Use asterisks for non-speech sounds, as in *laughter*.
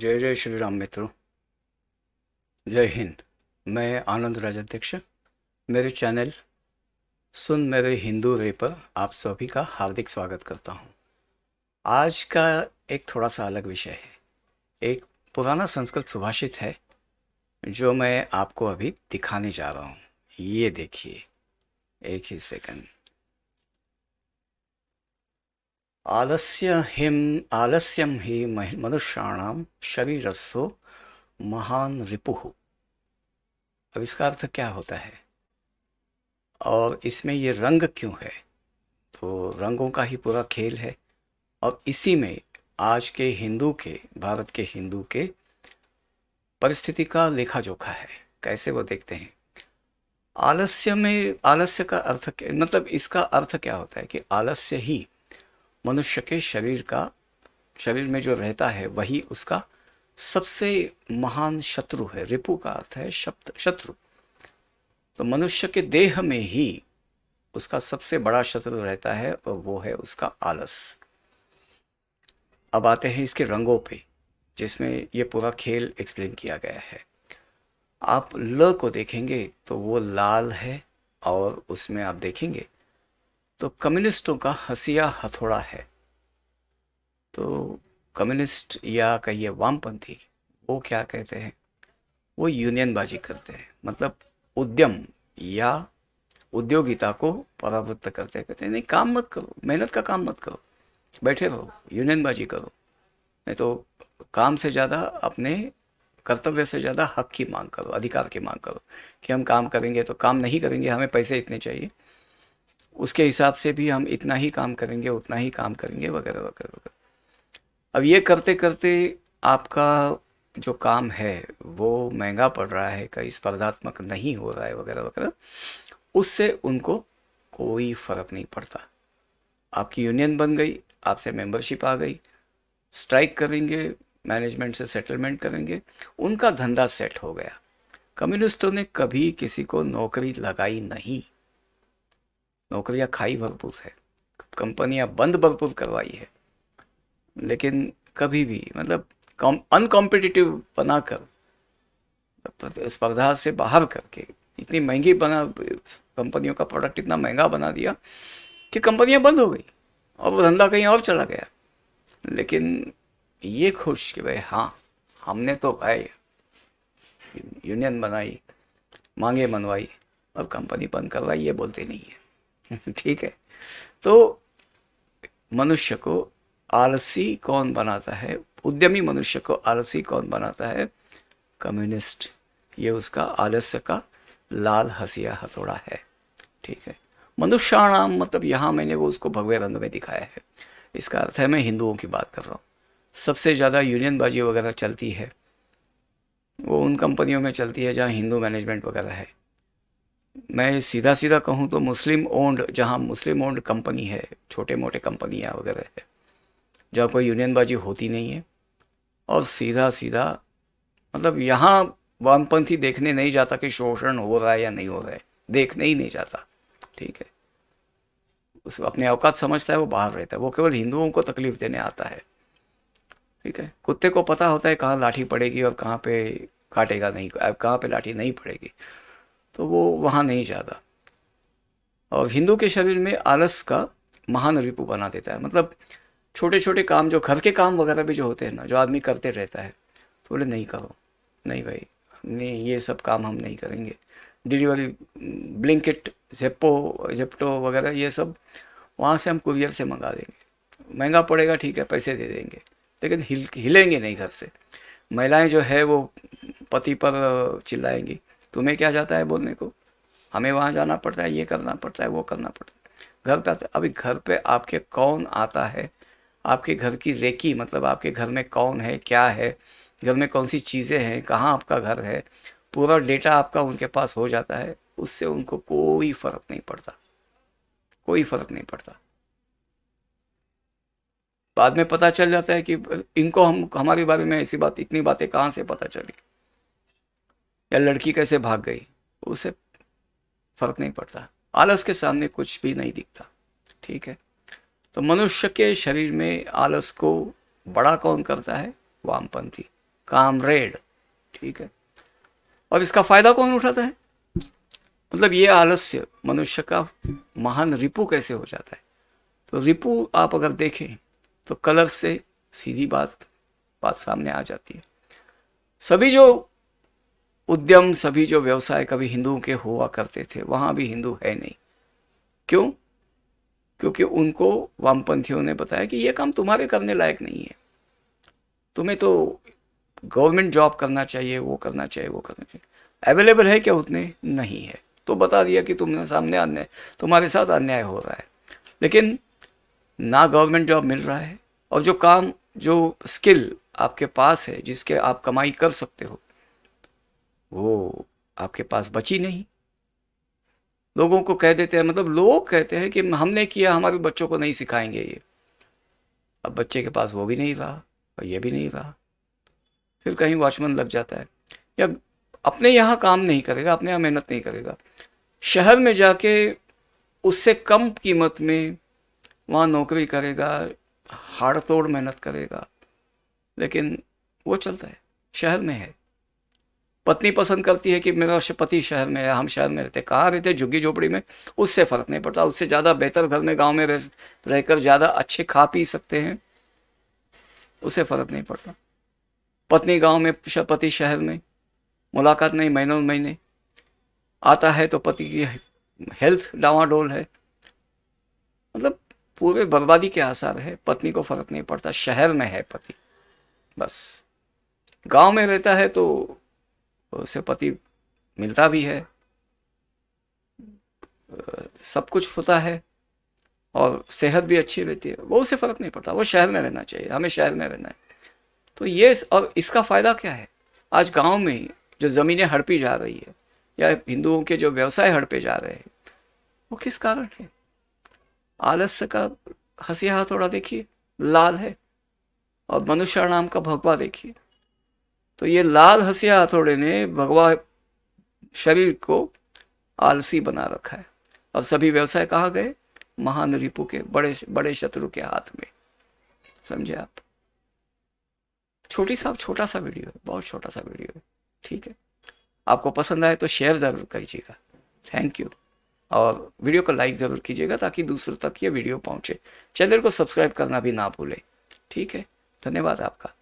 जय जय श्री राम मित्रों जय हिंद मैं आनंद राज अध्यक्ष मेरे चैनल सुन मेरे हिंदू रे पर आप सभी का हार्दिक स्वागत करता हूँ आज का एक थोड़ा सा अलग विषय है एक पुराना संस्कृत सुभाषित है जो मैं आपको अभी दिखाने जा रहा हूँ ये देखिए एक ही सेकंड आलस्य हिम आलस्यम ही मनुष्याणाम शरीरस्थो महान रिपु अब इसका अर्थ क्या होता है और इसमें ये रंग क्यों है तो रंगों का ही पूरा खेल है और इसी में आज के हिंदू के भारत के हिंदू के परिस्थिति का लेखा जोखा है कैसे वो देखते हैं आलस्य में आलस्य का अर्थ मतलब इसका अर्थ क्या होता है कि आलस्य ही मनुष्य के शरीर का शरीर में जो रहता है वही उसका सबसे महान शत्रु है रिपु का अर्थ है शब्द शत्रु तो मनुष्य के देह में ही उसका सबसे बड़ा शत्रु रहता है और वो है उसका आलस अब आते हैं इसके रंगों पे जिसमें ये पूरा खेल एक्सप्लेन किया गया है आप ल को देखेंगे तो वो लाल है और उसमें आप देखेंगे तो कम्युनिस्टों का हसिया हथौड़ा है तो कम्युनिस्ट या कहिए वामपंथी वो क्या कहते हैं वो यूनियनबाजी करते हैं मतलब उद्यम या उद्योगिता को परावृत्त करते हैं कहते हैं नहीं काम मत करो मेहनत का काम मत करो बैठे रहो यूनियनबाजी करो नहीं तो काम से ज़्यादा अपने कर्तव्य से ज़्यादा हक की मांग करो अधिकार की मांग करो कि हम काम करेंगे तो काम नहीं करेंगे हमें पैसे इतने चाहिए उसके हिसाब से भी हम इतना ही काम करेंगे उतना ही काम करेंगे वगैरह वगैरह वगैरह अब ये करते करते आपका जो काम है वो महंगा पड़ रहा है कहीं स्पर्धात्मक नहीं हो रहा है वगैरह वगैरह उससे उनको कोई फर्क नहीं पड़ता आपकी यूनियन बन गई आपसे मेंबरशिप आ गई स्ट्राइक करेंगे मैनेजमेंट से सेटलमेंट करेंगे उनका धंधा सेट हो गया कम्युनिस्टों ने कभी किसी को नौकरी लगाई नहीं नौकरियां खाई भरपूर है कंपनियां बंद भरपूर करवाई है लेकिन कभी भी मतलब कॉम अनकॉम्पिटिटिव बनाकर मतलब स्पर्धा से बाहर करके इतनी महंगी बना कंपनियों का प्रोडक्ट इतना महंगा बना दिया कि कंपनियां बंद हो गई और वो धंधा कहीं और चला गया लेकिन ये खुश कि भाई हाँ हमने तो भाई यूनियन बनाई मांगे मनवाई और कंपनी बंद करवाई ये बोलते नहीं है *laughs* ठीक है तो मनुष्य को आलसी कौन बनाता है उद्यमी मनुष्य को आलसी कौन बनाता है कम्युनिस्ट ये उसका आलस्य का लाल हसिया हथौड़ा है ठीक है मनुष्याणाम मतलब यहाँ मैंने वो उसको भगवे रंग में दिखाया है इसका अर्थ है मैं हिंदुओं की बात कर रहा हूँ सबसे ज़्यादा यूनियनबाजी वगैरह चलती है वो उन कंपनियों में चलती है जहाँ हिंदू मैनेजमेंट वगैरह है मैं सीधा सीधा कहूँ तो मुस्लिम ओन्ड जहाँ मुस्लिम ओन्ड कंपनी है छोटे मोटे कंपनियाँ वगैरह है जहाँ कोई यूनियनबाजी होती नहीं है और सीधा सीधा मतलब यहाँ वामपंथी देखने नहीं जाता कि शोषण हो रहा है या नहीं हो रहा है देखने ही नहीं जाता ठीक है उस अपने अवकात समझता है वो बाहर रहता है वो केवल हिंदुओं को तकलीफ देने आता है ठीक है कुत्ते को पता होता है कहाँ लाठी पड़ेगी और कहाँ पे काटेगा नहीं कहाँ पे लाठी नहीं पड़ेगी तो वो वहाँ नहीं जाता और हिंदू के शरीर में आलस का महान रिपू बना देता है मतलब छोटे छोटे काम जो घर के काम वगैरह भी जो होते हैं ना जो आदमी करते रहता है तो बोले नहीं करो नहीं भाई नहीं ये सब काम हम नहीं करेंगे डिलीवरी ब्लिंकिट जेप्पो जेप्टो वगैरह ये सब वहाँ से हम कुरियर से मंगा देंगे महंगा पड़ेगा ठीक है पैसे दे देंगे लेकिन हिल हिलेंगे नहीं घर से महिलाएं जो है वो पति पर चिल्लाएंगी तुम्हें क्या जाता है बोलने को हमें वहाँ जाना पड़ता है ये करना पड़ता है वो करना पड़ता है घर पे आते अभी घर पे आपके कौन आता है आपके घर की रेकी मतलब आपके घर में कौन है क्या है घर में कौन सी चीज़ें हैं कहाँ आपका घर है पूरा डेटा आपका उनके पास हो जाता है उससे उनको कोई फर्क नहीं पड़ता कोई फर्क नहीं पड़ता बाद में पता चल जाता है कि इनको हम हमारे बारे में ऐसी बात इतनी बातें कहाँ से पता चली या लड़की कैसे भाग गई उसे फर्क नहीं पड़ता आलस के सामने कुछ भी नहीं दिखता ठीक है तो मनुष्य के शरीर में आलस को बड़ा कौन करता है वामपंथी कामरेड ठीक है और इसका फायदा कौन उठाता है मतलब ये आलस्य मनुष्य का महान रिपु कैसे हो जाता है तो रिपु आप अगर देखें तो कलर से सीधी बात बात सामने आ जाती है सभी जो उद्यम सभी जो व्यवसाय कभी हिंदुओं के हुआ करते थे वहाँ भी हिंदू है नहीं क्यों क्योंकि उनको वामपंथियों ने बताया कि यह काम तुम्हारे करने लायक नहीं है तुम्हें तो गवर्नमेंट जॉब करना चाहिए वो करना चाहिए वो करना चाहिए अवेलेबल है क्या उतने नहीं है तो बता दिया कि तुमने सामने अन्याय तुम्हारे साथ अन्याय हो रहा है लेकिन ना गवर्नमेंट जॉब मिल रहा है और जो काम जो स्किल आपके पास है जिसके आप कमाई कर सकते हो वो आपके पास बची नहीं लोगों को कह देते हैं मतलब लोग कहते हैं कि हमने किया हमारे बच्चों को नहीं सिखाएंगे ये अब बच्चे के पास वो भी नहीं रहा और ये भी नहीं रहा फिर कहीं वॉचमैन लग जाता है या अपने यहाँ काम नहीं करेगा अपने यहाँ मेहनत नहीं करेगा शहर में जाके उससे कम कीमत में वहाँ नौकरी करेगा हाड़ तोड़ मेहनत करेगा लेकिन वो चलता है शहर में है पत्नी पसंद करती है कि मेरा पति शहर में है हम शहर में रहते कहाँ रहते झुग्गी झोपड़ी में उससे फ़र्क नहीं पड़ता उससे ज़्यादा बेहतर घर में गाँव में रह रहकर ज़्यादा अच्छे खा पी सकते हैं उससे फ़र्क नहीं पड़ता पत्नी गांव में पति शहर में मुलाकात नहीं महीनों महीने आता है तो पति की हेल्थ डावाडोल है मतलब पूरे बर्बादी के आसार है पत्नी को फर्क नहीं पड़ता शहर में है पति बस गांव में रहता है तो उसे पति मिलता भी है सब कुछ होता है और सेहत भी अच्छी रहती है वो उसे फ़र्क नहीं पड़ता वो शहर में रहना चाहिए हमें शहर में रहना है तो ये और इसका फ़ायदा क्या है आज गांव में जो ज़मीनें हड़पी जा रही है या हिंदुओं के जो व्यवसाय हड़पे जा रहे हैं वो किस कारण है आलस्य का हसीहा थोड़ा देखिए लाल है और मनुष्य नाम का भगवा देखिए तो ये लाल हसिया हथौड़े ने भगवा शरीर को आलसी बना रखा है और सभी व्यवसाय कहाँ गए महान रिपु के बड़े बड़े शत्रु के हाथ में समझे आप छोटी सा छोटा सा वीडियो है बहुत छोटा सा वीडियो है ठीक है आपको पसंद आए तो शेयर ज़रूर कीजिएगा थैंक यू और वीडियो को लाइक ज़रूर कीजिएगा ताकि दूसरों तक ये वीडियो पहुंचे चैनल को सब्सक्राइब करना भी ना भूलें ठीक है धन्यवाद आपका